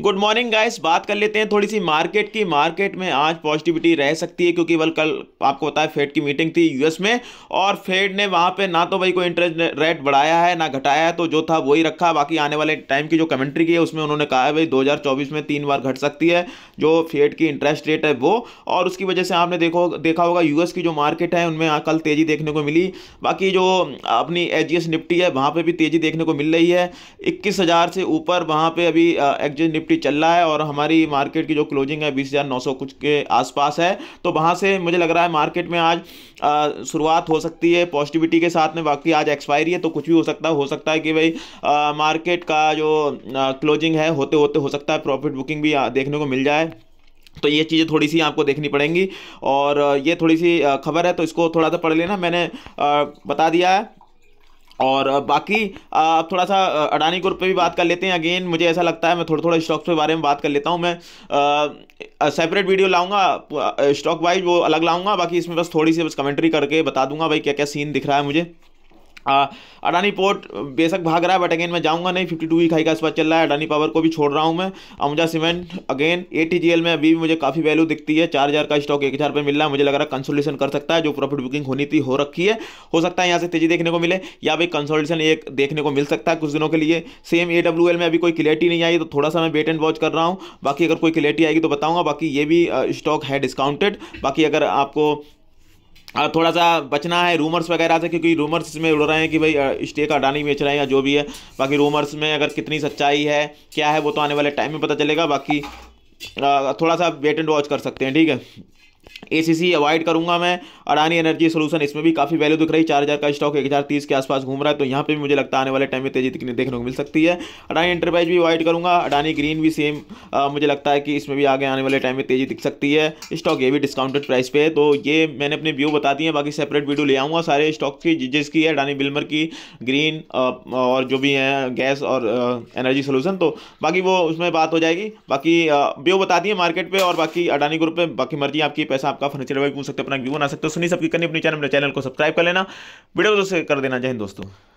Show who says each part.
Speaker 1: good morning guys बात कर लेते हैं थोड़ी सी मार्केट की मार्केट में आज पॉजिटिविटी रह सकती है क्योंकि वल कल आपको पता है फेड की मीटिंग थी यूएस में और फेड ने वहाँ पे ना तो भाई कोई इंटरेस्ट रेट बढ़ाया है ना घटाया है तो जो था वही रखा बाकी आने वाले टाइम की जो कमेंट्री की है उसमें उन्होंने कहा है भाई दो में तीन बार घट सकती है जो फेड की इंटरेस्ट रेट है वो और उसकी वजह से आपने देखो देखा होगा यूएस की जो मार्केट है उनमें कल तेज़ी देखने को मिली बाकी जो अपनी एच निफ्टी है वहाँ पर भी तेज़ी देखने को मिल रही है इक्कीस से ऊपर वहाँ पर अभी एच निफ्टी चल रहा है और हमारी मार्केट की जो क्लोजिंग है बीस हज़ार नौ सौ कुछ के आसपास है तो वहाँ से मुझे लग रहा है मार्केट में आज शुरुआत हो सकती है पॉजिटिविटी के साथ में बाकी आज एक्सपायरी है तो कुछ भी हो सकता है हो सकता है कि भाई मार्केट का जो क्लोजिंग है होते होते हो सकता है प्रॉफिट बुकिंग भी देखने को मिल जाए तो ये चीज़ें थोड़ी सी आपको देखनी पड़ेंगी और ये थोड़ी सी खबर है तो इसको थोड़ा सा पढ़ लेना मैंने बता दिया है और बाकी आप थोड़ा सा अडानी ग्रुप पे भी बात कर लेते हैं अगेन मुझे ऐसा लगता है मैं थोड़ा थोड़ा स्टॉक्स के बारे में बात कर लेता हूँ मैं सेपरेट वीडियो लाऊंगा स्टॉक वाइज वो अलग लाऊंगा बाकी इसमें बस थोड़ी सी बस कमेंट्री करके बता दूंगा भाई क्या क्या सीन दिख रहा है मुझे हाँ, अडानी पोर्ट बेशक भाग रहा है बट अगेन मैं जाऊंगा नहीं फिफ्टी टू वीक हाई का इस बार चल रहा है अडानी पावर को भी छोड़ रहा हूं मैं Ambuja cement again A T में अभी भी मुझे काफ़ी वैल्यू दिखती है चार हज़ार का स्टॉक एक हज़ार पर मिल रहा है मुझे लग रहा है कंसोलेशन कर सकता है जो प्रॉफिट बुकिंग होनी थी हो रखी है हो सकता है यहाँ से तेजी देखने को मिले या भाई कंसोलेशन एक देखने को मिल सकता है कुछ दिनों के लिए सेम ए में अभी कोई क्लियरिटी नहीं आई तो थोड़ा सा मैं वेट एंड वॉच कर रहा हूँ बाकी अगर कोई क्लियरिटी आएगी तो बताऊँगा बाकी ये भी स्टॉक है डिस्काउंटेड बाकी अगर आपको थोड़ा सा बचना है रूमर्स वगैरह से क्योंकि रूमर्स में उड़ रहे हैं कि भाई स्टेक अडानी बेच रहे हैं या जो भी है बाकी रूमर्स में अगर कितनी सच्चाई है क्या है वो तो आने वाले टाइम में पता चलेगा बाकी थोड़ा सा वेट एंड वॉच कर सकते हैं ठीक है एसीसी अवॉइड करूंगा मैं अडानी एनर्जी सोल्यूशन इसमें भी काफ़ी वैल्यू दिख रही है चार हज़ार का स्टॉक एक हज़ार तीस के आसपास घूम रहा है तो यहाँ पे भी मुझे लगता है आने वाले टाइम में तेजी दिखने देखने को मिल सकती है अडानी एंटरप्राइज भी अवॉइड करूंगा अडानी ग्रीन भी सेम आ, मुझे लगता है कि इसमें भी आगे आने वाले टाइम में तेजी दिख सकती है स्टॉक ये भी डिस्काउंटेड प्राइस पे है तो ये मैंने अपने व्यू बता दिए बाकी सेपरेट वीडियो ले आऊँगा सारे स्टॉक की जिसकी है अडानी बिल्मर की ग्रीन और जो भी हैं गैस और एनर्जी सोल्यूशन तो बाकी वो उसमें बात हो जाएगी बाकी व्यू बता दिए मार्केट पर और बाकी अडानी ग्रुप में बाकी मर्जी आपकी पैसा आपका फर्नीचर वाई पूछ सकते हो अपना व्यू बना सकते हो सुनी सबकी करनी अपने चैनल चैनल को सब्सक्राइब कर लेना वीडियो को कर देना चाहिए दोस्तों